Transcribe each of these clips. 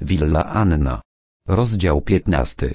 Willa Anna. Rozdział 15.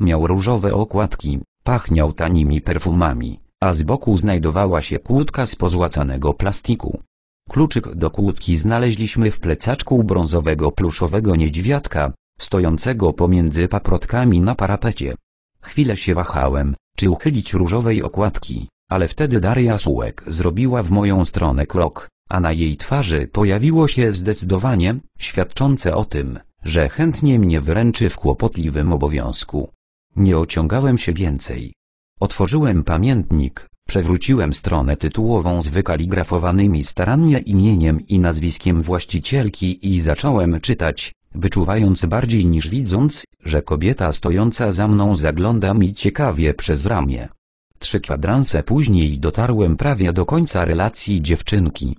Miał różowe okładki, pachniał tanimi perfumami, a z boku znajdowała się kłódka z pozłacanego plastiku. Kluczyk do kłódki znaleźliśmy w plecaczku brązowego pluszowego niedźwiadka, stojącego pomiędzy paprotkami na parapecie. Chwilę się wahałem, czy uchylić różowej okładki, ale wtedy Daria Sułek zrobiła w moją stronę krok, a na jej twarzy pojawiło się zdecydowanie, świadczące o tym, że chętnie mnie wyręczy w kłopotliwym obowiązku. Nie ociągałem się więcej. Otworzyłem pamiętnik, przewróciłem stronę tytułową z wykaligrafowanymi starannie imieniem i nazwiskiem właścicielki i zacząłem czytać, wyczuwając bardziej niż widząc, że kobieta stojąca za mną zagląda mi ciekawie przez ramię. Trzy kwadranse później dotarłem prawie do końca relacji dziewczynki.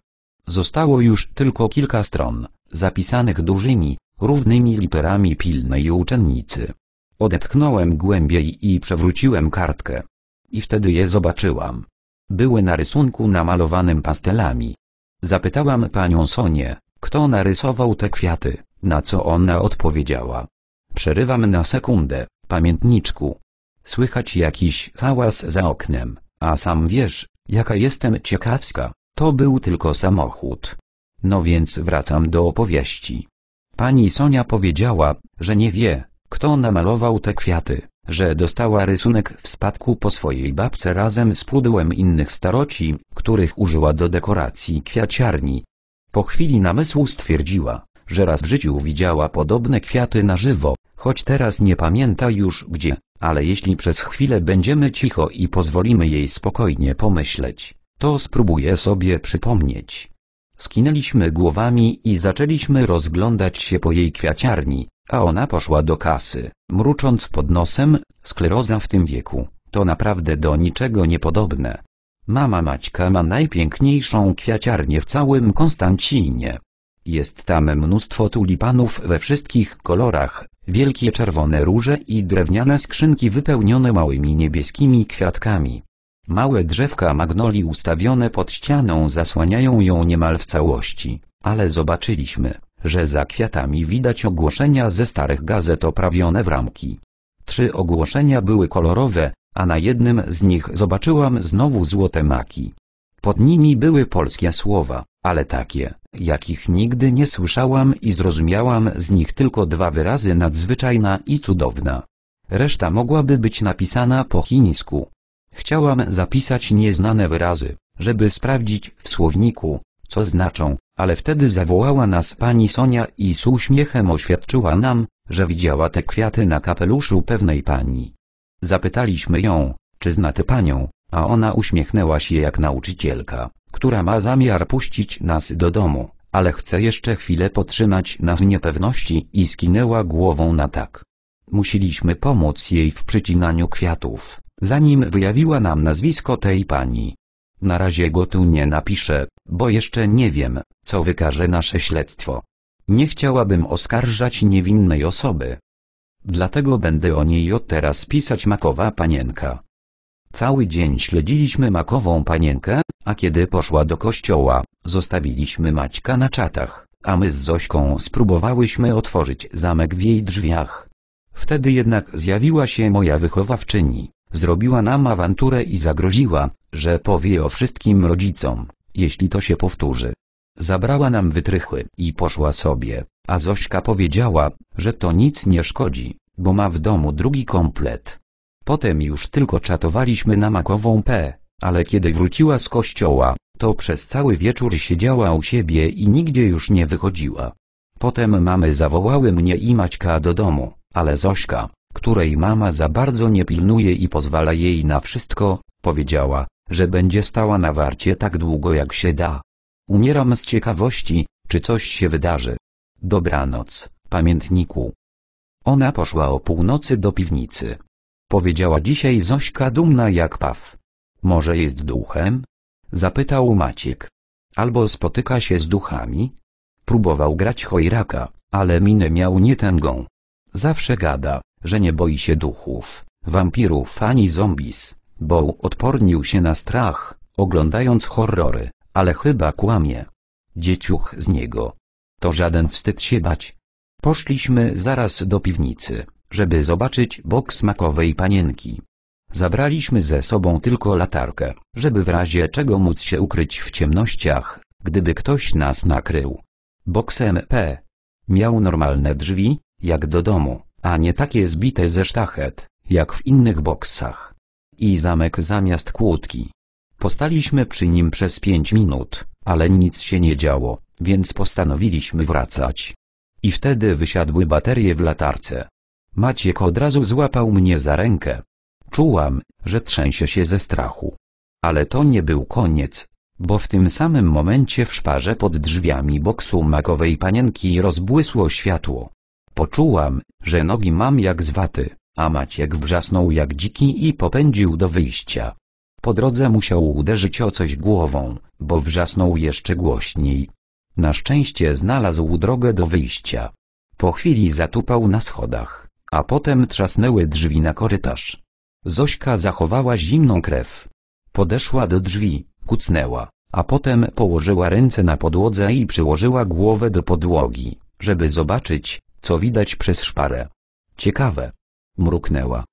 Zostało już tylko kilka stron, zapisanych dużymi, równymi literami pilnej uczennicy. Odetchnąłem głębiej i przewróciłem kartkę. I wtedy je zobaczyłam. Były na rysunku namalowanym pastelami. Zapytałam panią Sonię, kto narysował te kwiaty, na co ona odpowiedziała. Przerywam na sekundę, pamiętniczku. Słychać jakiś hałas za oknem, a sam wiesz, jaka jestem ciekawska. To był tylko samochód. No więc wracam do opowieści. Pani Sonia powiedziała, że nie wie, kto namalował te kwiaty, że dostała rysunek w spadku po swojej babce razem z pudłem innych staroci, których użyła do dekoracji kwiaciarni. Po chwili namysłu stwierdziła, że raz w życiu widziała podobne kwiaty na żywo, choć teraz nie pamięta już gdzie, ale jeśli przez chwilę będziemy cicho i pozwolimy jej spokojnie pomyśleć, to spróbuję sobie przypomnieć. Skinęliśmy głowami i zaczęliśmy rozglądać się po jej kwiaciarni, a ona poszła do kasy, mrucząc pod nosem, skleroza w tym wieku, to naprawdę do niczego niepodobne. Mama Maćka ma najpiękniejszą kwiaciarnię w całym Konstancinie. Jest tam mnóstwo tulipanów we wszystkich kolorach, wielkie czerwone róże i drewniane skrzynki wypełnione małymi niebieskimi kwiatkami. Małe drzewka magnoli ustawione pod ścianą zasłaniają ją niemal w całości, ale zobaczyliśmy, że za kwiatami widać ogłoszenia ze starych gazet oprawione w ramki. Trzy ogłoszenia były kolorowe, a na jednym z nich zobaczyłam znowu złote maki. Pod nimi były polskie słowa, ale takie, jakich nigdy nie słyszałam i zrozumiałam z nich tylko dwa wyrazy nadzwyczajna i cudowna. Reszta mogłaby być napisana po chińsku. Chciałam zapisać nieznane wyrazy, żeby sprawdzić w słowniku, co znaczą, ale wtedy zawołała nas pani Sonia i z uśmiechem oświadczyła nam, że widziała te kwiaty na kapeluszu pewnej pani. Zapytaliśmy ją, czy zna tę panią, a ona uśmiechnęła się jak nauczycielka, która ma zamiar puścić nas do domu, ale chce jeszcze chwilę potrzymać nas w niepewności i skinęła głową na tak. Musieliśmy pomóc jej w przycinaniu kwiatów, zanim wyjawiła nam nazwisko tej pani. Na razie go tu nie napiszę, bo jeszcze nie wiem, co wykaże nasze śledztwo. Nie chciałabym oskarżać niewinnej osoby. Dlatego będę o niej od teraz pisać makowa panienka. Cały dzień śledziliśmy makową panienkę, a kiedy poszła do kościoła, zostawiliśmy Maćka na czatach, a my z Zośką spróbowałyśmy otworzyć zamek w jej drzwiach. Wtedy jednak zjawiła się moja wychowawczyni. Zrobiła nam awanturę i zagroziła, że powie o wszystkim rodzicom, jeśli to się powtórzy. Zabrała nam wytrychły i poszła sobie, a Zośka powiedziała, że to nic nie szkodzi, bo ma w domu drugi komplet. Potem już tylko czatowaliśmy na makową P, ale kiedy wróciła z kościoła, to przez cały wieczór siedziała u siebie i nigdzie już nie wychodziła. Potem mamy zawołały mnie i Maćka do domu, ale Zośka, której mama za bardzo nie pilnuje i pozwala jej na wszystko, powiedziała, że będzie stała na warcie tak długo jak się da. Umieram z ciekawości, czy coś się wydarzy. Dobranoc, pamiętniku. Ona poszła o północy do piwnicy. Powiedziała dzisiaj Zośka dumna jak paw. Może jest duchem? Zapytał Maciek. Albo spotyka się z duchami? Próbował grać chojraka, ale minę miał nie tęgą. Zawsze gada, że nie boi się duchów, wampirów ani zombis, bo odpornił się na strach, oglądając horrory, ale chyba kłamie. Dzieciuch z niego. To żaden wstyd się bać. Poszliśmy zaraz do piwnicy, żeby zobaczyć bok smakowej panienki. Zabraliśmy ze sobą tylko latarkę, żeby w razie czego móc się ukryć w ciemnościach, gdyby ktoś nas nakrył. Boksem P. Miał normalne drzwi, jak do domu, a nie takie zbite ze sztachet, jak w innych boksach. I zamek zamiast kłódki. Postaliśmy przy nim przez pięć minut, ale nic się nie działo, więc postanowiliśmy wracać. I wtedy wysiadły baterie w latarce. Maciek od razu złapał mnie za rękę. Czułam, że trzęsie się ze strachu. Ale to nie był koniec, bo w tym samym momencie w szparze pod drzwiami boksu makowej panienki rozbłysło światło. Poczułam, że nogi mam jak z waty, a Maciek wrzasnął jak dziki i popędził do wyjścia. Po drodze musiał uderzyć o coś głową, bo wrzasnął jeszcze głośniej. Na szczęście znalazł drogę do wyjścia. Po chwili zatupał na schodach, a potem trzasnęły drzwi na korytarz. Zośka zachowała zimną krew. Podeszła do drzwi, kucnęła, a potem położyła ręce na podłodze i przyłożyła głowę do podłogi, żeby zobaczyć, co widać przez szparę. Ciekawe. Mruknęła.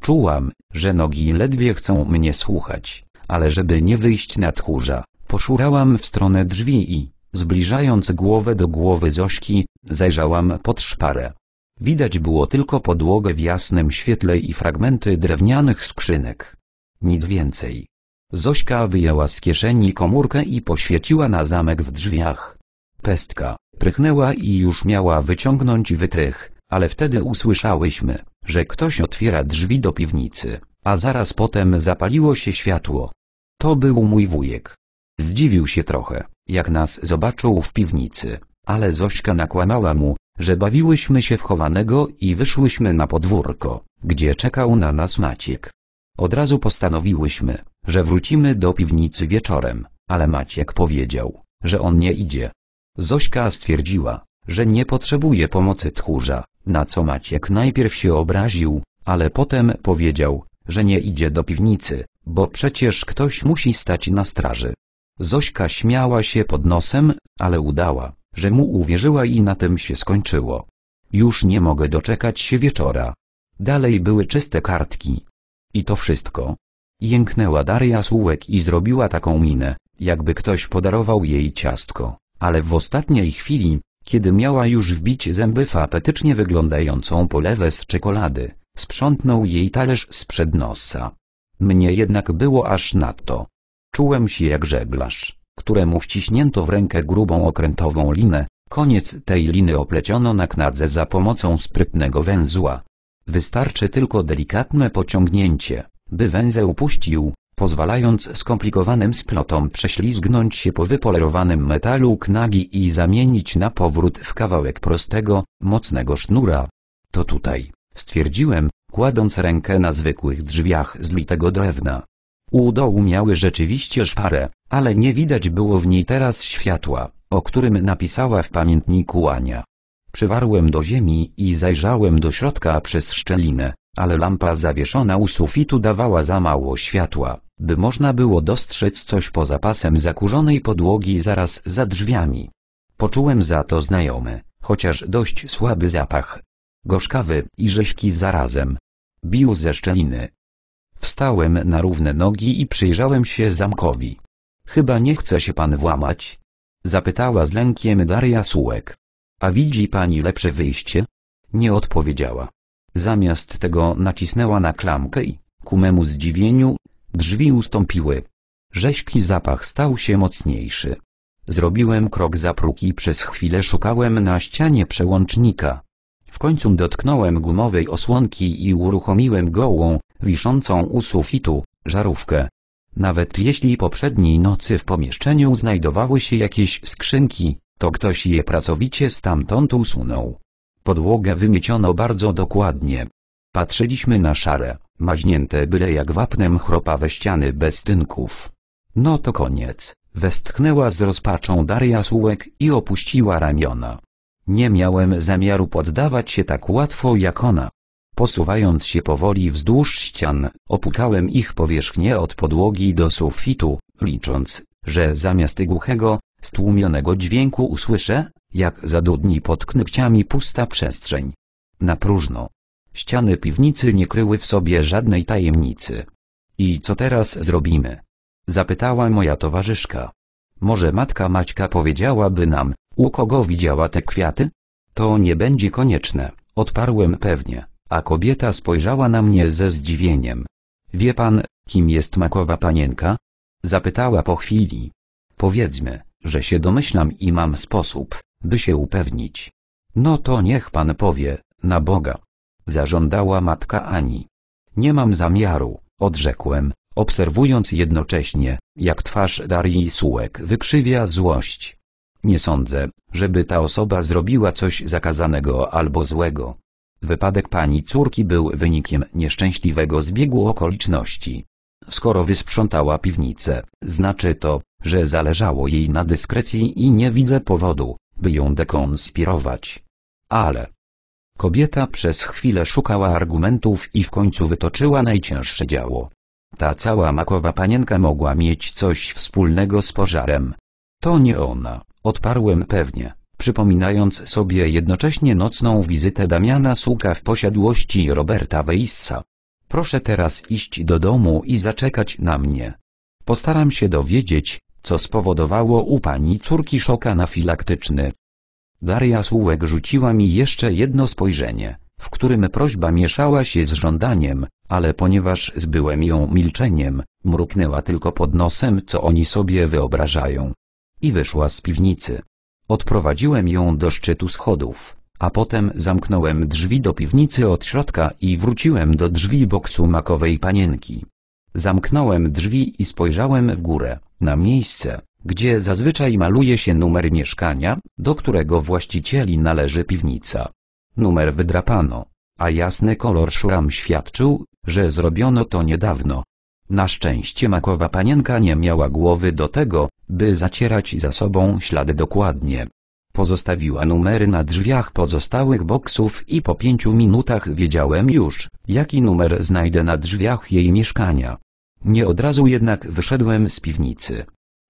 Czułam, że nogi ledwie chcą mnie słuchać, ale żeby nie wyjść na tchórza, poszurałam w stronę drzwi i, zbliżając głowę do głowy Zośki, zajrzałam pod szparę. Widać było tylko podłogę w jasnym świetle i fragmenty drewnianych skrzynek. Nic więcej. Zośka wyjęła z kieszeni komórkę i poświeciła na zamek w drzwiach. Pestka. Prychnęła i już miała wyciągnąć wytrych, ale wtedy usłyszałyśmy, że ktoś otwiera drzwi do piwnicy, a zaraz potem zapaliło się światło. To był mój wujek. Zdziwił się trochę, jak nas zobaczył w piwnicy, ale Zośka nakłamała mu, że bawiłyśmy się w chowanego i wyszłyśmy na podwórko, gdzie czekał na nas Maciek. Od razu postanowiłyśmy, że wrócimy do piwnicy wieczorem, ale Maciek powiedział, że on nie idzie, Zośka stwierdziła, że nie potrzebuje pomocy tchórza, na co Maciek najpierw się obraził, ale potem powiedział, że nie idzie do piwnicy, bo przecież ktoś musi stać na straży. Zośka śmiała się pod nosem, ale udała, że mu uwierzyła i na tym się skończyło. Już nie mogę doczekać się wieczora. Dalej były czyste kartki. I to wszystko. Jęknęła Daria Sułek i zrobiła taką minę, jakby ktoś podarował jej ciastko ale w ostatniej chwili, kiedy miała już wbić zęby w apetycznie wyglądającą polewę z czekolady, sprzątnął jej talerz sprzed nosa. Mnie jednak było aż nadto. Czułem się jak żeglarz, któremu wciśnięto w rękę grubą okrętową linę, koniec tej liny opleciono na knadze za pomocą sprytnego węzła. Wystarczy tylko delikatne pociągnięcie, by węzeł puścił, pozwalając skomplikowanym splotom prześlizgnąć się po wypolerowanym metalu knagi i zamienić na powrót w kawałek prostego, mocnego sznura. To tutaj, stwierdziłem, kładąc rękę na zwykłych drzwiach z litego drewna. U dołu miały rzeczywiście szparę, ale nie widać było w niej teraz światła, o którym napisała w pamiętniku Ania. Przywarłem do ziemi i zajrzałem do środka przez szczelinę, ale lampa zawieszona u sufitu dawała za mało światła, by można było dostrzec coś poza pasem zakurzonej podłogi zaraz za drzwiami. Poczułem za to znajomy, chociaż dość słaby zapach. Gorzkawy i rzeźki zarazem. Bił ze szczeliny. Wstałem na równe nogi i przyjrzałem się zamkowi. Chyba nie chce się pan włamać? Zapytała z lękiem Daria Sułek. A widzi pani lepsze wyjście? Nie odpowiedziała. Zamiast tego nacisnęła na klamkę i, ku memu zdziwieniu, drzwi ustąpiły. Rześki zapach stał się mocniejszy. Zrobiłem krok za próg i przez chwilę szukałem na ścianie przełącznika. W końcu dotknąłem gumowej osłonki i uruchomiłem gołą, wiszącą u sufitu, żarówkę. Nawet jeśli poprzedniej nocy w pomieszczeniu znajdowały się jakieś skrzynki, to ktoś je pracowicie stamtąd usunął. Podłogę wymieciono bardzo dokładnie. Patrzyliśmy na szare, maźnięte byle jak wapnem chropawe ściany bez tynków. No to koniec, westchnęła z rozpaczą Daria Sułek i opuściła ramiona. Nie miałem zamiaru poddawać się tak łatwo jak ona. Posuwając się powoli wzdłuż ścian, opukałem ich powierzchnię od podłogi do sufitu, licząc, że zamiast głuchego, stłumionego dźwięku usłyszę, jak zadudni pod knykciami pusta przestrzeń. Na próżno. Ściany piwnicy nie kryły w sobie żadnej tajemnicy. I co teraz zrobimy? Zapytała moja towarzyszka. Może matka Maćka powiedziałaby nam, u kogo widziała te kwiaty? To nie będzie konieczne, odparłem pewnie, a kobieta spojrzała na mnie ze zdziwieniem. Wie pan, kim jest makowa panienka? Zapytała po chwili. Powiedzmy, że się domyślam i mam sposób, by się upewnić. No to niech pan powie, na Boga. Zażądała matka Ani. Nie mam zamiaru, odrzekłem, obserwując jednocześnie, jak twarz Darii Sułek wykrzywia złość. Nie sądzę, żeby ta osoba zrobiła coś zakazanego albo złego. Wypadek pani córki był wynikiem nieszczęśliwego zbiegu okoliczności. Skoro wysprzątała piwnicę, znaczy to, że zależało jej na dyskrecji i nie widzę powodu, by ją dekonspirować. Ale kobieta przez chwilę szukała argumentów i w końcu wytoczyła najcięższe działo. Ta cała makowa panienka mogła mieć coś wspólnego z pożarem. To nie ona, odparłem pewnie, przypominając sobie jednocześnie nocną wizytę Damiana Suka w posiadłości Roberta Weissa. Proszę teraz iść do domu i zaczekać na mnie. Postaram się dowiedzieć, co spowodowało u pani córki szok anafilaktyczny. Daria Sułek rzuciła mi jeszcze jedno spojrzenie, w którym prośba mieszała się z żądaniem, ale ponieważ zbyłem ją milczeniem, mruknęła tylko pod nosem co oni sobie wyobrażają. I wyszła z piwnicy. Odprowadziłem ją do szczytu schodów, a potem zamknąłem drzwi do piwnicy od środka i wróciłem do drzwi boksu makowej panienki. Zamknąłem drzwi i spojrzałem w górę na miejsce, gdzie zazwyczaj maluje się numer mieszkania, do którego właścicieli należy piwnica. Numer wydrapano, a jasny kolor szram świadczył, że zrobiono to niedawno. Na szczęście makowa panienka nie miała głowy do tego, by zacierać za sobą ślady dokładnie. Pozostawiła numery na drzwiach pozostałych boksów i po pięciu minutach wiedziałem już, jaki numer znajdę na drzwiach jej mieszkania. Nie od razu jednak wyszedłem z piwnicy.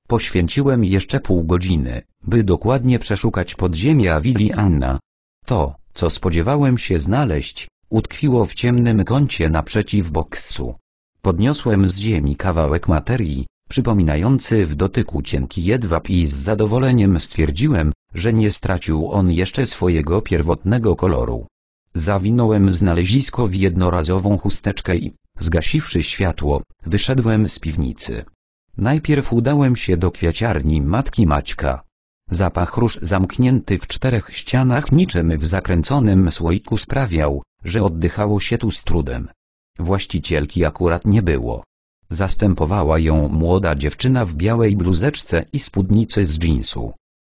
Poświęciłem jeszcze pół godziny, by dokładnie przeszukać podziemia willi Anna. To, co spodziewałem się znaleźć, utkwiło w ciemnym kącie naprzeciw boksu. Podniosłem z ziemi kawałek materii, przypominający w dotyku cienki jedwab i z zadowoleniem stwierdziłem, że nie stracił on jeszcze swojego pierwotnego koloru. Zawinąłem znalezisko w jednorazową chusteczkę i Zgasiwszy światło, wyszedłem z piwnicy. Najpierw udałem się do kwiaciarni matki Maćka. Zapach róż zamknięty w czterech ścianach niczym w zakręconym słoiku sprawiał, że oddychało się tu z trudem. Właścicielki akurat nie było. Zastępowała ją młoda dziewczyna w białej bluzeczce i spódnicy z dżinsu.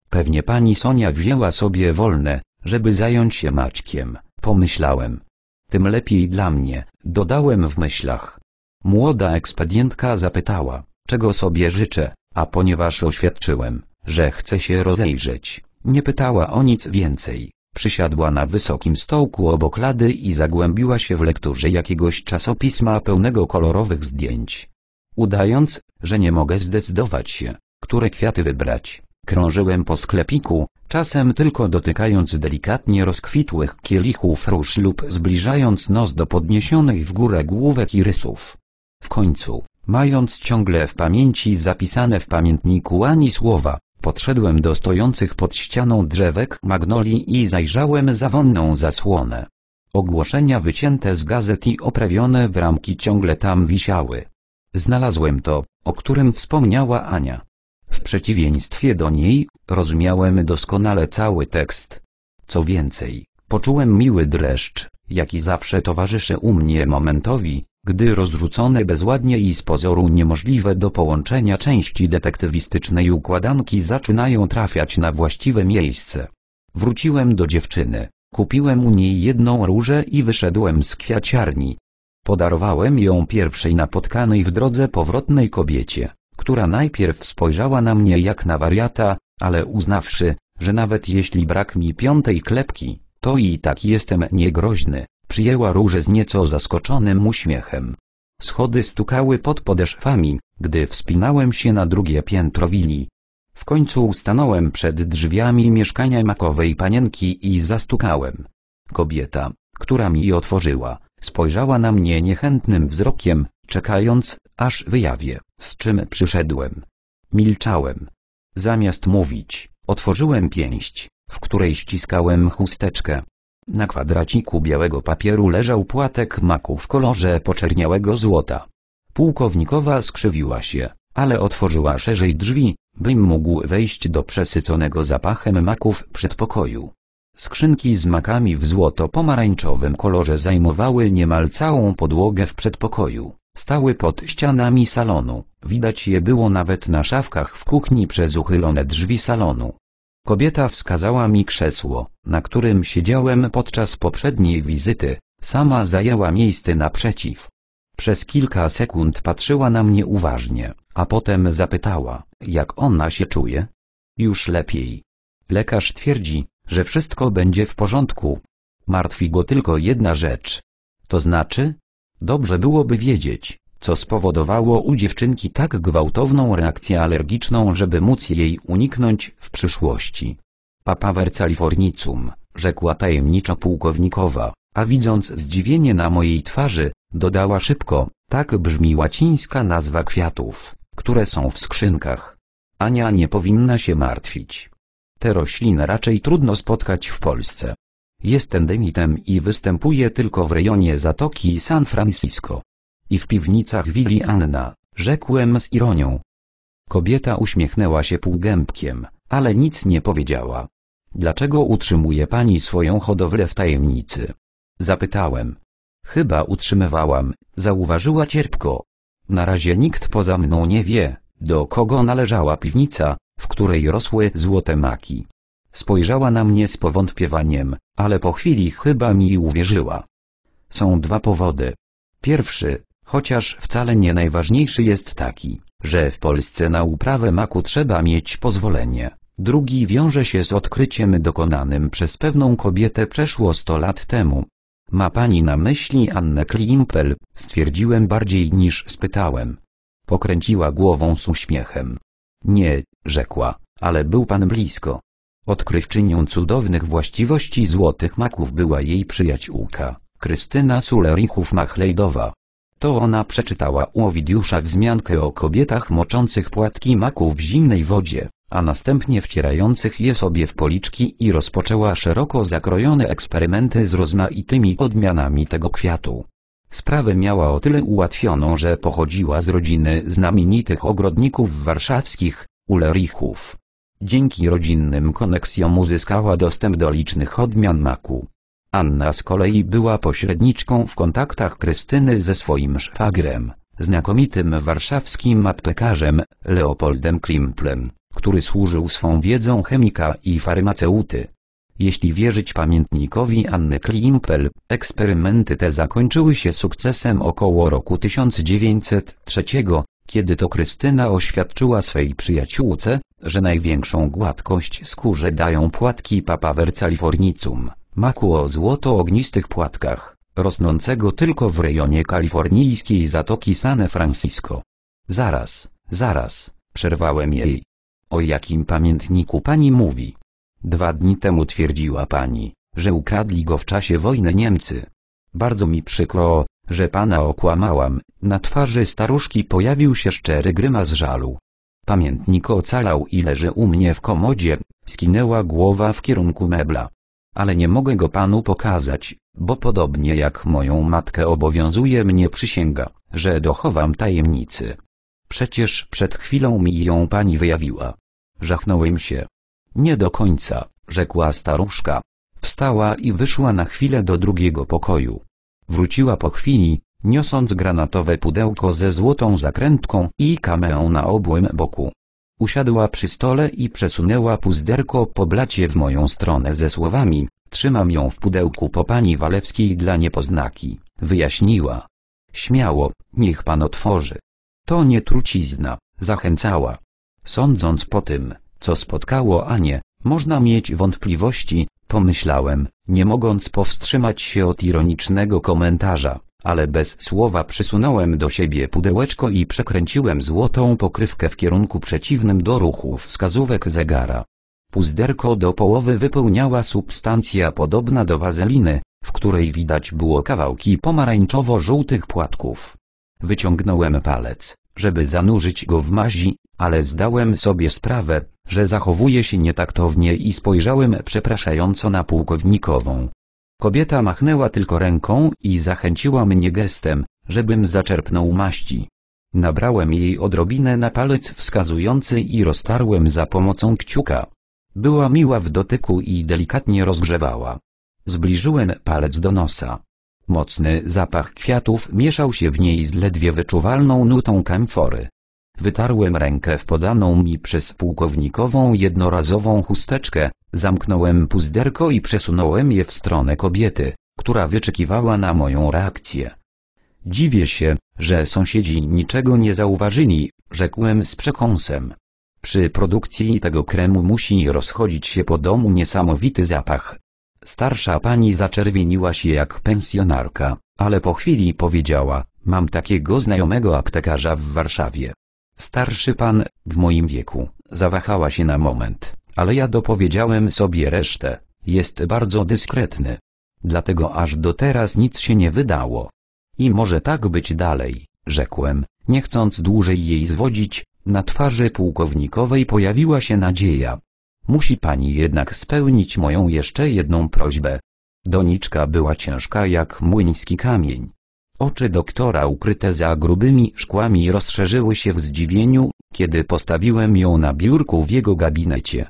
Pewnie pani Sonia wzięła sobie wolne, żeby zająć się Maćkiem, pomyślałem. Tym lepiej dla mnie, dodałem w myślach. Młoda ekspedientka zapytała, czego sobie życzę, a ponieważ oświadczyłem, że chcę się rozejrzeć, nie pytała o nic więcej. Przysiadła na wysokim stołku obok lady i zagłębiła się w lekturze jakiegoś czasopisma pełnego kolorowych zdjęć. Udając, że nie mogę zdecydować się, które kwiaty wybrać, Krążyłem po sklepiku, czasem tylko dotykając delikatnie rozkwitłych kielichów róż lub zbliżając nos do podniesionych w górę główek i rysów. W końcu, mając ciągle w pamięci zapisane w pamiętniku ani słowa, podszedłem do stojących pod ścianą drzewek magnolii i zajrzałem za wonną zasłonę. Ogłoszenia wycięte z gazet i oprawione w ramki ciągle tam wisiały. Znalazłem to, o którym wspomniała Ania. W przeciwieństwie do niej, rozumiałem doskonale cały tekst. Co więcej, poczułem miły dreszcz, jaki zawsze towarzyszy u mnie momentowi, gdy rozrzucone bezładnie i z pozoru niemożliwe do połączenia części detektywistycznej układanki zaczynają trafiać na właściwe miejsce. Wróciłem do dziewczyny, kupiłem u niej jedną różę i wyszedłem z kwiaciarni. Podarowałem ją pierwszej napotkanej w drodze powrotnej kobiecie która najpierw spojrzała na mnie jak na wariata, ale uznawszy, że nawet jeśli brak mi piątej klepki, to i tak jestem niegroźny, przyjęła róże z nieco zaskoczonym uśmiechem. Schody stukały pod podeszwami, gdy wspinałem się na drugie piętro willi. W końcu stanąłem przed drzwiami mieszkania makowej panienki i zastukałem. Kobieta, która mi otworzyła, Spojrzała na mnie niechętnym wzrokiem, czekając, aż wyjawię, z czym przyszedłem. Milczałem. Zamiast mówić, otworzyłem pięść, w której ściskałem chusteczkę. Na kwadraciku białego papieru leżał płatek maku w kolorze poczerniałego złota. Pułkownikowa skrzywiła się, ale otworzyła szerzej drzwi, bym mógł wejść do przesyconego zapachem maków przedpokoju. Skrzynki z makami w złoto-pomarańczowym kolorze zajmowały niemal całą podłogę w przedpokoju. Stały pod ścianami salonu, widać je było nawet na szafkach w kuchni przez uchylone drzwi salonu. Kobieta wskazała mi krzesło, na którym siedziałem podczas poprzedniej wizyty, sama zajęła miejsce naprzeciw. Przez kilka sekund patrzyła na mnie uważnie, a potem zapytała, jak ona się czuje? Już lepiej. Lekarz twierdzi, że wszystko będzie w porządku. Martwi go tylko jedna rzecz. To znaczy, dobrze byłoby wiedzieć, co spowodowało u dziewczynki tak gwałtowną reakcję alergiczną, żeby móc jej uniknąć w przyszłości. Papaver californicum, rzekła tajemniczo pułkownikowa, a widząc zdziwienie na mojej twarzy, dodała szybko, tak brzmi łacińska nazwa kwiatów, które są w skrzynkach. Ania nie powinna się martwić. Te rośliny raczej trudno spotkać w Polsce. Jest endemitem i występuje tylko w rejonie Zatoki San Francisco. I w piwnicach willi Anna, rzekłem z ironią. Kobieta uśmiechnęła się półgębkiem, ale nic nie powiedziała. Dlaczego utrzymuje pani swoją hodowlę w tajemnicy? Zapytałem. Chyba utrzymywałam, zauważyła cierpko. Na razie nikt poza mną nie wie, do kogo należała piwnica, w której rosły złote maki. Spojrzała na mnie z powątpiewaniem, ale po chwili chyba mi uwierzyła. Są dwa powody. Pierwszy, chociaż wcale nie najważniejszy jest taki, że w Polsce na uprawę maku trzeba mieć pozwolenie. Drugi wiąże się z odkryciem dokonanym przez pewną kobietę przeszło 100 lat temu. Ma pani na myśli Annę Klimpel, stwierdziłem bardziej niż spytałem. Pokręciła głową z uśmiechem. Nie, rzekła, ale był pan blisko. Odkrywczynią cudownych właściwości złotych maków była jej przyjaciółka, Krystyna Sulerichów-Machlejdowa. To ona przeczytała u Owidiusza wzmiankę o kobietach moczących płatki maków w zimnej wodzie, a następnie wcierających je sobie w policzki i rozpoczęła szeroko zakrojone eksperymenty z rozmaitymi odmianami tego kwiatu. Sprawę miała o tyle ułatwioną, że pochodziła z rodziny znamienitych ogrodników warszawskich, Ulerichów. Dzięki rodzinnym koneksjom uzyskała dostęp do licznych odmian maku. Anna z kolei była pośredniczką w kontaktach Krystyny ze swoim szwagrem, znakomitym warszawskim aptekarzem, Leopoldem Klimplem, który służył swą wiedzą chemika i farmaceuty. Jeśli wierzyć pamiętnikowi Anny Klimpel, eksperymenty te zakończyły się sukcesem około roku 1903, kiedy to Krystyna oświadczyła swej przyjaciółce, że największą gładkość skórze dają płatki papaver californicum, maku o złoto-ognistych płatkach, rosnącego tylko w rejonie kalifornijskiej zatoki San Francisco. Zaraz, zaraz, przerwałem jej. O jakim pamiętniku pani mówi? Dwa dni temu twierdziła pani, że ukradli go w czasie wojny Niemcy. Bardzo mi przykro, że pana okłamałam. Na twarzy staruszki pojawił się szczery grymas żalu. Pamiętnik ocalał i leży u mnie w komodzie, skinęła głowa w kierunku mebla. Ale nie mogę go panu pokazać, bo podobnie jak moją matkę obowiązuje mnie przysięga, że dochowam tajemnicy. Przecież przed chwilą mi ją pani wyjawiła. Żachnąłem się, nie do końca, rzekła staruszka. Wstała i wyszła na chwilę do drugiego pokoju. Wróciła po chwili, niosąc granatowe pudełko ze złotą zakrętką i kameą na obłym boku. Usiadła przy stole i przesunęła puzderko po blacie w moją stronę ze słowami Trzymam ją w pudełku po pani Walewskiej dla niepoznaki, wyjaśniła. Śmiało, niech pan otworzy. To nie trucizna, zachęcała. Sądząc po tym, co spotkało Anię, można mieć wątpliwości, pomyślałem, nie mogąc powstrzymać się od ironicznego komentarza, ale bez słowa przysunąłem do siebie pudełeczko i przekręciłem złotą pokrywkę w kierunku przeciwnym do ruchu wskazówek zegara. Puzderko do połowy wypełniała substancja podobna do wazeliny, w której widać było kawałki pomarańczowo-żółtych płatków. Wyciągnąłem palec, żeby zanurzyć go w mazi, ale zdałem sobie sprawę, że zachowuje się nietaktownie i spojrzałem przepraszająco na pułkownikową. Kobieta machnęła tylko ręką i zachęciła mnie gestem, żebym zaczerpnął maści. Nabrałem jej odrobinę na palec wskazujący i roztarłem za pomocą kciuka. Była miła w dotyku i delikatnie rozgrzewała. Zbliżyłem palec do nosa. Mocny zapach kwiatów mieszał się w niej z ledwie wyczuwalną nutą kamfory. Wytarłem rękę w podaną mi przez pułkownikową jednorazową chusteczkę, zamknąłem puzderko i przesunąłem je w stronę kobiety, która wyczekiwała na moją reakcję. Dziwię się, że sąsiedzi niczego nie zauważyli, rzekłem z przekąsem. Przy produkcji tego kremu musi rozchodzić się po domu niesamowity zapach. Starsza pani zaczerwieniła się jak pensjonarka, ale po chwili powiedziała, mam takiego znajomego aptekarza w Warszawie, Starszy pan, w moim wieku, zawahała się na moment, ale ja dopowiedziałem sobie resztę, jest bardzo dyskretny. Dlatego aż do teraz nic się nie wydało. I może tak być dalej, rzekłem, nie chcąc dłużej jej zwodzić, na twarzy pułkownikowej pojawiła się nadzieja. Musi pani jednak spełnić moją jeszcze jedną prośbę. Doniczka była ciężka jak młyński kamień. Oczy doktora ukryte za grubymi szkłami rozszerzyły się w zdziwieniu, kiedy postawiłem ją na biurku w jego gabinecie.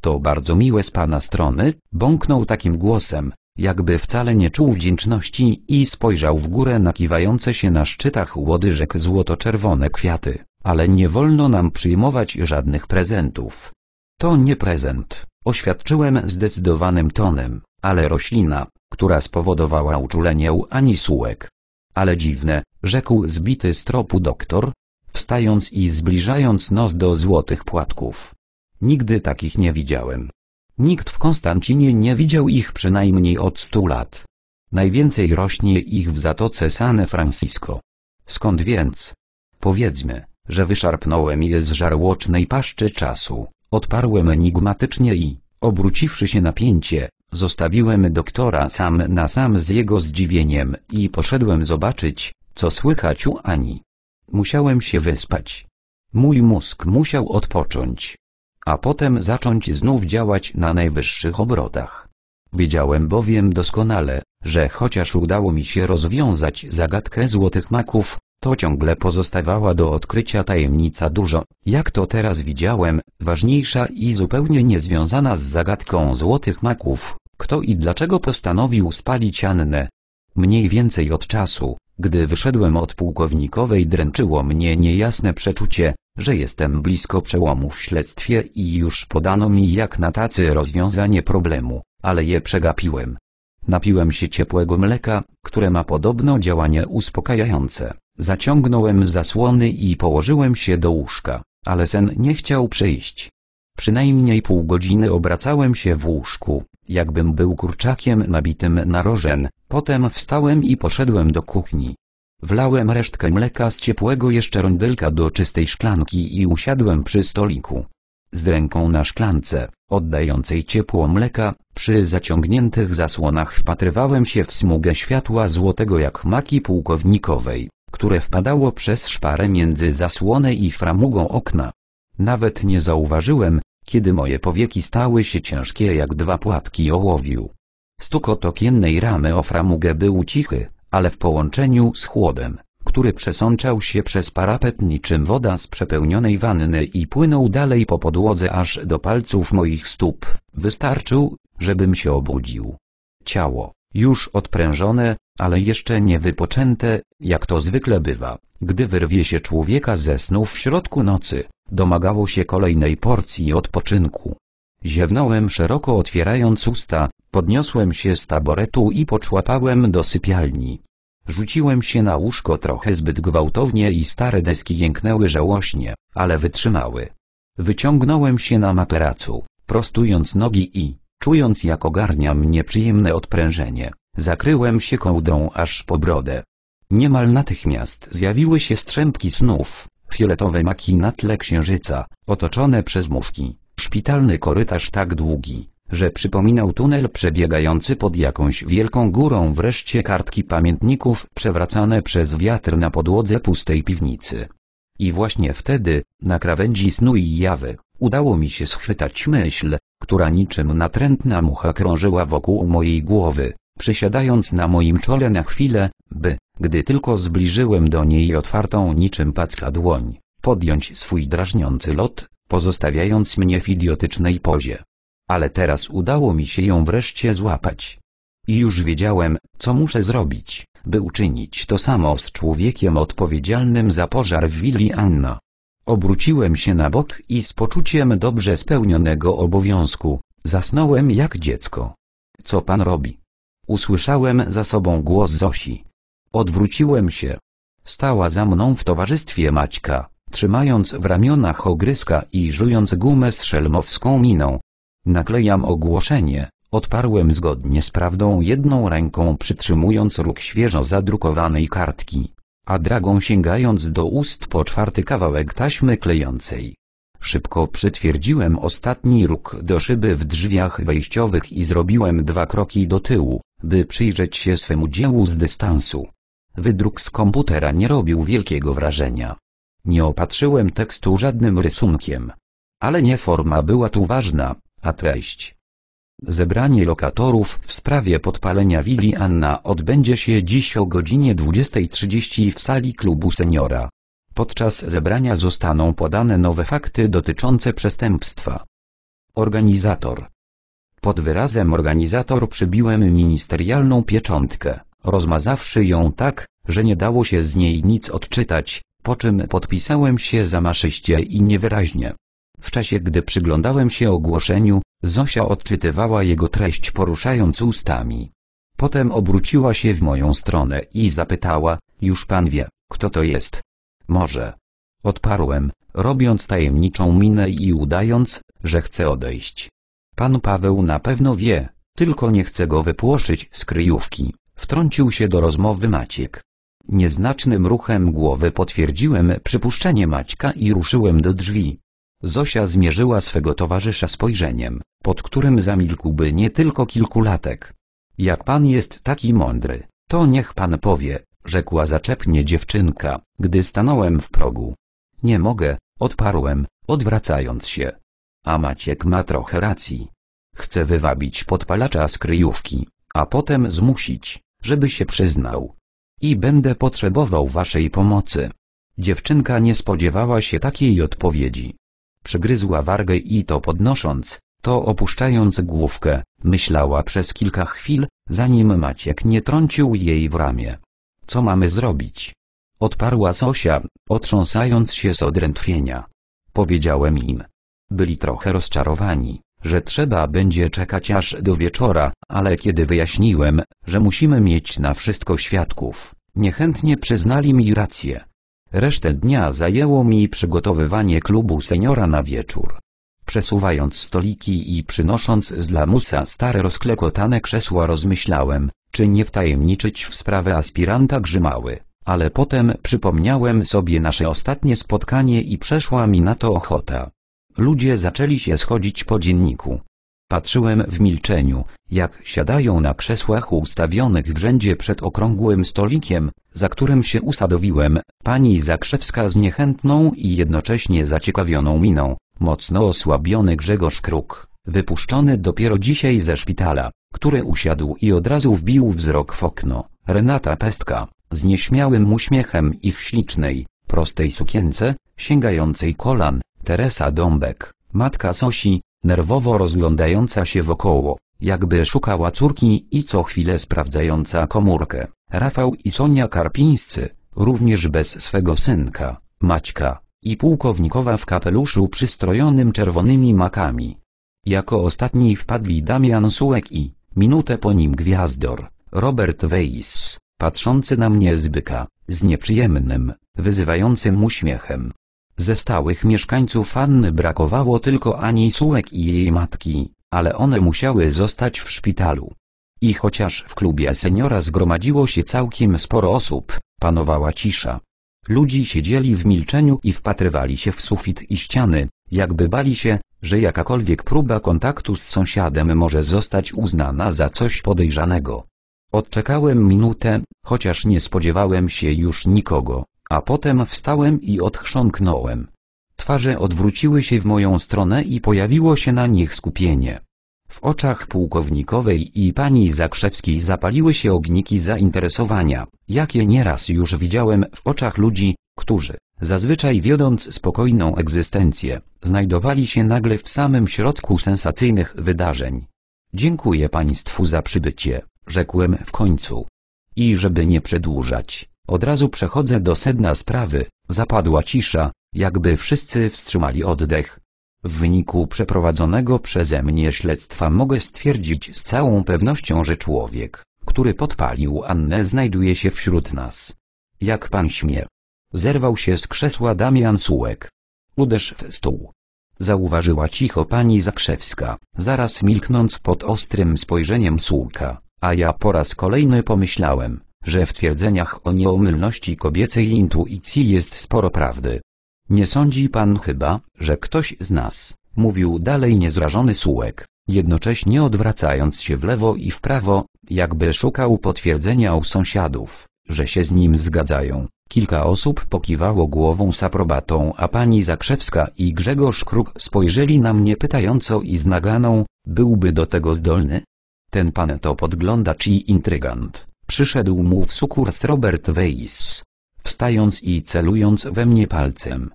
To bardzo miłe z pana strony, bąknął takim głosem, jakby wcale nie czuł wdzięczności i spojrzał w górę na kiwające się na szczytach łodyżek złoto-czerwone kwiaty, ale nie wolno nam przyjmować żadnych prezentów. To nie prezent, oświadczyłem zdecydowanym tonem, ale roślina, która spowodowała uczulenie u Ani Sułek, ale dziwne, rzekł zbity z tropu doktor, wstając i zbliżając nos do złotych płatków. Nigdy takich nie widziałem. Nikt w Konstancinie nie widział ich przynajmniej od stu lat. Najwięcej rośnie ich w zatoce San Francisco. Skąd więc? Powiedzmy, że wyszarpnąłem je z żarłocznej paszczy czasu, odparłem enigmatycznie i, obróciwszy się na pięcie, Zostawiłem doktora sam na sam z jego zdziwieniem i poszedłem zobaczyć, co słychać u Ani. Musiałem się wyspać. Mój mózg musiał odpocząć. A potem zacząć znów działać na najwyższych obrotach. Wiedziałem bowiem doskonale, że chociaż udało mi się rozwiązać zagadkę złotych maków, to ciągle pozostawała do odkrycia tajemnica dużo, jak to teraz widziałem, ważniejsza i zupełnie niezwiązana z zagadką złotych maków. Kto i dlaczego postanowił spalić Annę? Mniej więcej od czasu, gdy wyszedłem od pułkownikowej dręczyło mnie niejasne przeczucie, że jestem blisko przełomu w śledztwie i już podano mi jak na tacy rozwiązanie problemu, ale je przegapiłem. Napiłem się ciepłego mleka, które ma podobno działanie uspokajające. Zaciągnąłem zasłony i położyłem się do łóżka, ale sen nie chciał przyjść. Przynajmniej pół godziny obracałem się w łóżku, jakbym był kurczakiem nabitym na rożen, potem wstałem i poszedłem do kuchni. Wlałem resztkę mleka z ciepłego jeszcze rondelka do czystej szklanki i usiadłem przy stoliku. Z ręką na szklance, oddającej ciepło mleka, przy zaciągniętych zasłonach wpatrywałem się w smugę światła złotego jak maki pułkownikowej, które wpadało przez szparę między zasłonę i framugą okna. Nawet nie zauważyłem, kiedy moje powieki stały się ciężkie jak dwa płatki ołowiu. Stukot okiennej ramy o framugę był cichy, ale w połączeniu z chłodem, który przesączał się przez parapet niczym woda z przepełnionej wanny i płynął dalej po podłodze aż do palców moich stóp, wystarczył, żebym się obudził. Ciało, już odprężone, ale jeszcze nie wypoczęte, jak to zwykle bywa, gdy wyrwie się człowieka ze snu w środku nocy, domagało się kolejnej porcji odpoczynku. Ziewnąłem szeroko otwierając usta, podniosłem się z taboretu i poczłapałem do sypialni. Rzuciłem się na łóżko trochę zbyt gwałtownie i stare deski jęknęły żałośnie, ale wytrzymały. Wyciągnąłem się na materacu, prostując nogi i, czując jak ogarnia mnie przyjemne odprężenie, zakryłem się kołdrą aż po brodę. Niemal natychmiast zjawiły się strzępki snów, fioletowe maki na tle księżyca, otoczone przez muszki, szpitalny korytarz tak długi, że przypominał tunel przebiegający pod jakąś wielką górą wreszcie kartki pamiętników przewracane przez wiatr na podłodze pustej piwnicy. I właśnie wtedy, na krawędzi snu i jawy, udało mi się schwytać myśl, która niczym natrętna mucha krążyła wokół mojej głowy przysiadając na moim czole na chwilę, by, gdy tylko zbliżyłem do niej otwartą niczym packa dłoń, podjąć swój drażniący lot, pozostawiając mnie w idiotycznej pozie. Ale teraz udało mi się ją wreszcie złapać. I już wiedziałem, co muszę zrobić, by uczynić to samo z człowiekiem odpowiedzialnym za pożar w willi Anna. Obróciłem się na bok i z poczuciem dobrze spełnionego obowiązku, zasnąłem jak dziecko. Co pan robi? Usłyszałem za sobą głos Zosi. Odwróciłem się. Stała za mną w towarzystwie Maćka, trzymając w ramionach ogryska i żując gumę z szelmowską miną. Naklejam ogłoszenie, odparłem zgodnie z prawdą jedną ręką przytrzymując róg świeżo zadrukowanej kartki, a dragą sięgając do ust po czwarty kawałek taśmy klejącej. Szybko przytwierdziłem ostatni róg do szyby w drzwiach wejściowych i zrobiłem dwa kroki do tyłu by przyjrzeć się swemu dziełu z dystansu. Wydruk z komputera nie robił wielkiego wrażenia. Nie opatrzyłem tekstu żadnym rysunkiem. Ale nie forma była tu ważna, a treść. Zebranie lokatorów w sprawie podpalenia willi Anna odbędzie się dziś o godzinie 20.30 w sali klubu seniora. Podczas zebrania zostaną podane nowe fakty dotyczące przestępstwa. Organizator pod wyrazem organizator przybiłem ministerialną pieczątkę, rozmazawszy ją tak, że nie dało się z niej nic odczytać, po czym podpisałem się zamaszyście i niewyraźnie. W czasie gdy przyglądałem się ogłoszeniu, Zosia odczytywała jego treść poruszając ustami. Potem obróciła się w moją stronę i zapytała, już pan wie, kto to jest. Może. Odparłem, robiąc tajemniczą minę i udając, że chcę odejść. Pan Paweł na pewno wie, tylko nie chcę go wypłoszyć z kryjówki, wtrącił się do rozmowy Maciek. Nieznacznym ruchem głowy potwierdziłem przypuszczenie Maćka i ruszyłem do drzwi. Zosia zmierzyła swego towarzysza spojrzeniem, pod którym zamilkłby nie tylko kilkulatek. Jak pan jest taki mądry, to niech pan powie, rzekła zaczepnie dziewczynka, gdy stanąłem w progu. Nie mogę, odparłem, odwracając się. A Maciek ma trochę racji. Chce wywabić podpalacza z kryjówki, a potem zmusić, żeby się przyznał. I będę potrzebował waszej pomocy. Dziewczynka nie spodziewała się takiej odpowiedzi. Przygryzła wargę i to podnosząc, to opuszczając główkę, myślała przez kilka chwil, zanim Maciek nie trącił jej w ramię. Co mamy zrobić? Odparła Sosia, otrząsając się z odrętwienia. Powiedziałem im, byli trochę rozczarowani, że trzeba będzie czekać aż do wieczora, ale kiedy wyjaśniłem, że musimy mieć na wszystko świadków, niechętnie przyznali mi rację. Resztę dnia zajęło mi przygotowywanie klubu seniora na wieczór. Przesuwając stoliki i przynosząc z lamusa stare rozklekotane krzesła rozmyślałem, czy nie wtajemniczyć w sprawę aspiranta Grzymały, ale potem przypomniałem sobie nasze ostatnie spotkanie i przeszła mi na to ochota. Ludzie zaczęli się schodzić po dzienniku. Patrzyłem w milczeniu, jak siadają na krzesłach ustawionych w rzędzie przed okrągłym stolikiem, za którym się usadowiłem, pani Zakrzewska z niechętną i jednocześnie zaciekawioną miną, mocno osłabiony Grzegorz Kruk, wypuszczony dopiero dzisiaj ze szpitala, który usiadł i od razu wbił wzrok w okno, Renata Pestka, z nieśmiałym uśmiechem i w ślicznej, prostej sukience, sięgającej kolan, Teresa Dąbek, matka Sosi, nerwowo rozglądająca się wokoło, jakby szukała córki i co chwilę sprawdzająca komórkę. Rafał i Sonia Karpińscy, również bez swego synka, Maćka, i pułkownikowa w kapeluszu przystrojonym czerwonymi makami. Jako ostatni wpadli Damian Sułek i, minutę po nim gwiazdor, Robert Weiss, patrzący na mnie zbyka, z nieprzyjemnym, wyzywającym uśmiechem. Ze stałych mieszkańców Anny brakowało tylko Ani Sułek i jej matki, ale one musiały zostać w szpitalu. I chociaż w klubie seniora zgromadziło się całkiem sporo osób, panowała cisza. Ludzi siedzieli w milczeniu i wpatrywali się w sufit i ściany, jakby bali się, że jakakolwiek próba kontaktu z sąsiadem może zostać uznana za coś podejrzanego. Odczekałem minutę, chociaż nie spodziewałem się już nikogo. A potem wstałem i odchrząknąłem. Twarze odwróciły się w moją stronę i pojawiło się na nich skupienie. W oczach pułkownikowej i pani Zakrzewskiej zapaliły się ogniki zainteresowania, jakie nieraz już widziałem w oczach ludzi, którzy, zazwyczaj wiodąc spokojną egzystencję, znajdowali się nagle w samym środku sensacyjnych wydarzeń. Dziękuję Państwu za przybycie, rzekłem w końcu. I żeby nie przedłużać, od razu przechodzę do sedna sprawy, zapadła cisza, jakby wszyscy wstrzymali oddech. W wyniku przeprowadzonego przeze mnie śledztwa mogę stwierdzić z całą pewnością, że człowiek, który podpalił Annę znajduje się wśród nas. Jak pan śmie? Zerwał się z krzesła Damian Sułek. Uderz w stół. Zauważyła cicho pani Zakrzewska, zaraz milknąc pod ostrym spojrzeniem Sułka, a ja po raz kolejny pomyślałem, że w twierdzeniach o nieomylności kobiecej intuicji jest sporo prawdy. Nie sądzi pan chyba, że ktoś z nas, mówił dalej niezrażony sułek, jednocześnie odwracając się w lewo i w prawo, jakby szukał potwierdzenia u sąsiadów, że się z nim zgadzają. Kilka osób pokiwało głową z aprobatą, a pani Zakrzewska i Grzegorz Kruk spojrzeli na mnie pytająco i z naganą, byłby do tego zdolny? Ten pan to podglądacz i intrygant. Przyszedł mu w sukurs Robert Weiss, wstając i celując we mnie palcem.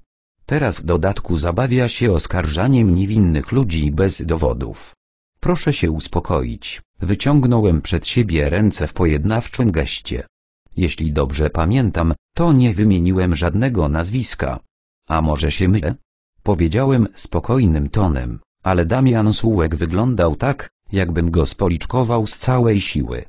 Teraz w dodatku zabawia się oskarżaniem niewinnych ludzi bez dowodów. Proszę się uspokoić, wyciągnąłem przed siebie ręce w pojednawczym geście. Jeśli dobrze pamiętam, to nie wymieniłem żadnego nazwiska. A może się mylę? Powiedziałem spokojnym tonem, ale Damian Sułek wyglądał tak, jakbym go spoliczkował z całej siły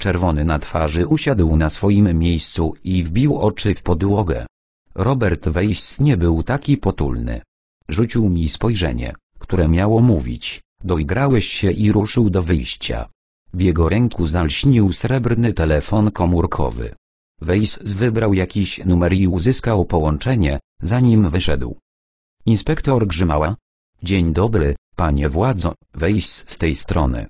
czerwony na twarzy usiadł na swoim miejscu i wbił oczy w podłogę. Robert Weiss nie był taki potulny. Rzucił mi spojrzenie, które miało mówić, doigrałeś się i ruszył do wyjścia. W jego ręku zalśnił srebrny telefon komórkowy. Weiss wybrał jakiś numer i uzyskał połączenie, zanim wyszedł. Inspektor grzymała. Dzień dobry, panie władzo, Weiss z tej strony.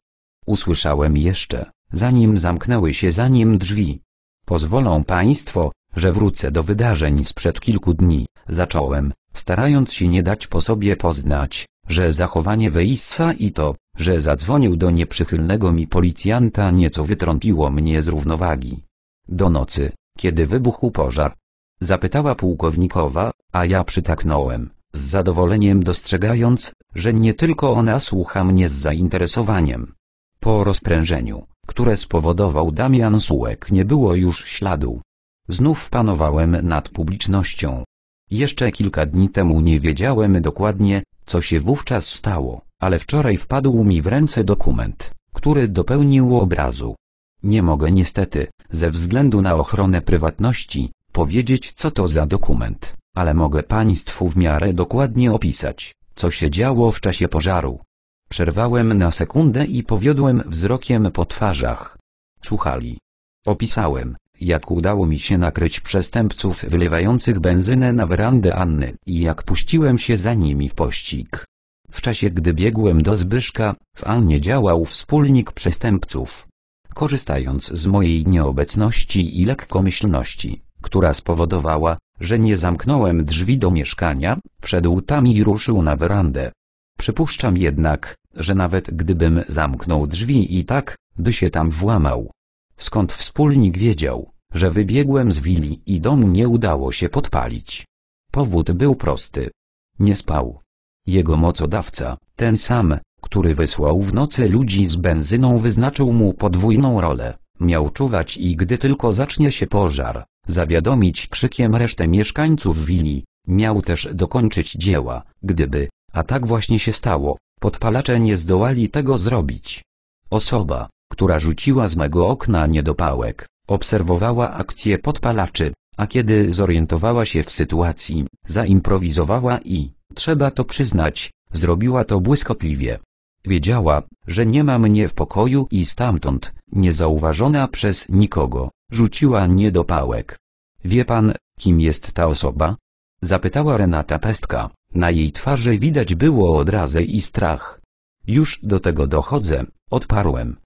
Usłyszałem jeszcze, zanim zamknęły się za nim drzwi. Pozwolą Państwo, że wrócę do wydarzeń sprzed kilku dni, zacząłem, starając się nie dać po sobie poznać, że zachowanie Weissa i to, że zadzwonił do nieprzychylnego mi policjanta nieco wytrąciło mnie z równowagi. Do nocy, kiedy wybuchł pożar. Zapytała pułkownikowa, a ja przytaknąłem, z zadowoleniem dostrzegając, że nie tylko ona słucha mnie z zainteresowaniem. Po rozprężeniu, które spowodował Damian Sułek nie było już śladu. Znów panowałem nad publicznością. Jeszcze kilka dni temu nie wiedziałem dokładnie, co się wówczas stało, ale wczoraj wpadł mi w ręce dokument, który dopełnił obrazu. Nie mogę niestety, ze względu na ochronę prywatności, powiedzieć co to za dokument, ale mogę Państwu w miarę dokładnie opisać, co się działo w czasie pożaru. Przerwałem na sekundę i powiodłem wzrokiem po twarzach. Słuchali. Opisałem, jak udało mi się nakryć przestępców wylewających benzynę na werandę Anny i jak puściłem się za nimi w pościg. W czasie gdy biegłem do Zbyszka, w Annie działał wspólnik przestępców. Korzystając z mojej nieobecności i lekkomyślności, która spowodowała, że nie zamknąłem drzwi do mieszkania, wszedł tam i ruszył na werandę. Przypuszczam jednak, że nawet gdybym zamknął drzwi i tak, by się tam włamał. Skąd wspólnik wiedział, że wybiegłem z willi i domu nie udało się podpalić. Powód był prosty. Nie spał. Jego mocodawca, ten sam, który wysłał w nocy ludzi z benzyną wyznaczył mu podwójną rolę, miał czuwać i gdy tylko zacznie się pożar, zawiadomić krzykiem resztę mieszkańców willi, miał też dokończyć dzieła, gdyby, a tak właśnie się stało, Podpalacze nie zdołali tego zrobić. Osoba, która rzuciła z mego okna niedopałek, obserwowała akcję podpalaczy, a kiedy zorientowała się w sytuacji, zaimprowizowała i, trzeba to przyznać, zrobiła to błyskotliwie. Wiedziała, że nie ma mnie w pokoju i stamtąd, niezauważona przez nikogo, rzuciła niedopałek. Wie pan, kim jest ta osoba? Zapytała Renata Pestka. Na jej twarzy widać było odrazę i strach. Już do tego dochodzę, odparłem.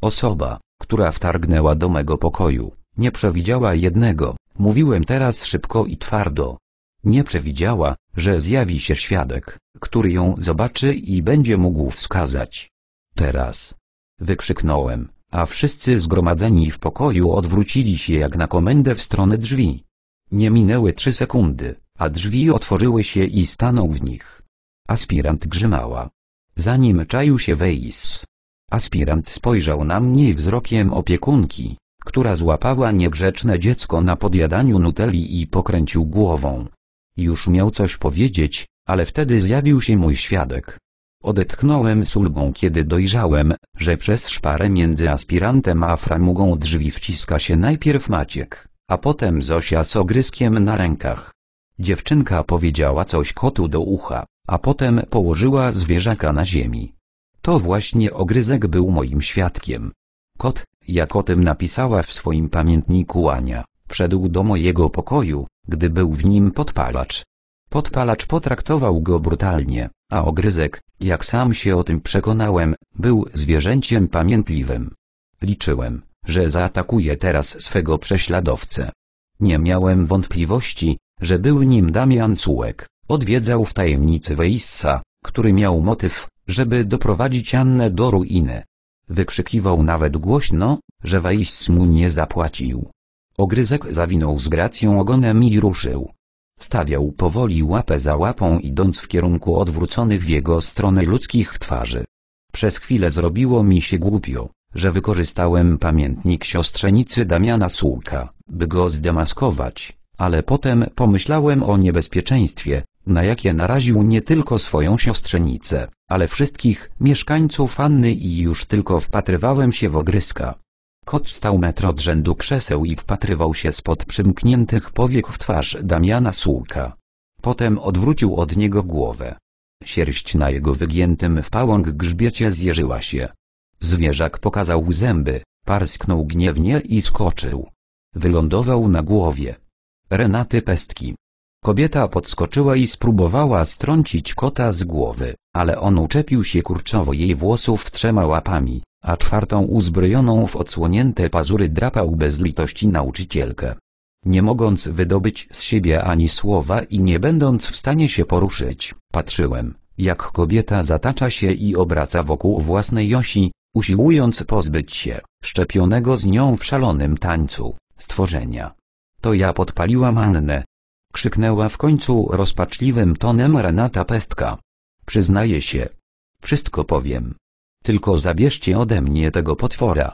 Osoba, która wtargnęła do mego pokoju, nie przewidziała jednego, mówiłem teraz szybko i twardo. Nie przewidziała, że zjawi się świadek, który ją zobaczy i będzie mógł wskazać. Teraz. Wykrzyknąłem, a wszyscy zgromadzeni w pokoju odwrócili się jak na komendę w stronę drzwi. Nie minęły trzy sekundy, a drzwi otworzyły się i stanął w nich. Aspirant grzymała. Zanim czaił się wejs, Aspirant spojrzał na mnie wzrokiem opiekunki, która złapała niegrzeczne dziecko na podjadaniu nuteli i pokręcił głową. Już miał coś powiedzieć, ale wtedy zjawił się mój świadek. Odetchnąłem z ulgą kiedy dojrzałem, że przez szparę między aspirantem a framugą drzwi wciska się najpierw Maciek, a potem Zosia z ogryskiem na rękach. Dziewczynka powiedziała coś kotu do ucha, a potem położyła zwierzaka na ziemi. To właśnie ogryzek był moim świadkiem. Kot, jak o tym napisała w swoim pamiętniku Ania, wszedł do mojego pokoju, gdy był w nim podpalacz. Podpalacz potraktował go brutalnie, a ogryzek, jak sam się o tym przekonałem, był zwierzęciem pamiętliwym. Liczyłem, że zaatakuje teraz swego prześladowcę. Nie miałem wątpliwości, że był nim Damian Sułek, odwiedzał w tajemnicy Weissa, który miał motyw, żeby doprowadzić Annę do ruiny. Wykrzykiwał nawet głośno, że Weiss mu nie zapłacił. Ogryzek zawinął z gracją ogonem i ruszył. Stawiał powoli łapę za łapą idąc w kierunku odwróconych w jego stronę ludzkich twarzy. Przez chwilę zrobiło mi się głupio, że wykorzystałem pamiętnik siostrzenicy Damiana Sułka, by go zdemaskować, ale potem pomyślałem o niebezpieczeństwie, na jakie naraził nie tylko swoją siostrzenicę, ale wszystkich mieszkańców Anny i już tylko wpatrywałem się w ogryska. Kot stał metro od rzędu krzeseł i wpatrywał się spod przymkniętych powiek w twarz Damiana Sułka. Potem odwrócił od niego głowę. Sierść na jego wygiętym w pałąk grzbiecie zjeżyła się. Zwierzak pokazał zęby, parsknął gniewnie i skoczył. Wylądował na głowie. Renaty Pestki. Kobieta podskoczyła i spróbowała strącić kota z głowy, ale on uczepił się kurczowo jej włosów trzema łapami, a czwartą uzbrojoną w odsłonięte pazury drapał bez litości nauczycielkę. Nie mogąc wydobyć z siebie ani słowa i nie będąc w stanie się poruszyć, patrzyłem, jak kobieta zatacza się i obraca wokół własnej osi, usiłując pozbyć się, szczepionego z nią w szalonym tańcu, stworzenia. To ja podpaliłam Annę. Krzyknęła w końcu rozpaczliwym tonem Renata Pestka. Przyznaję się. Wszystko powiem. Tylko zabierzcie ode mnie tego potwora.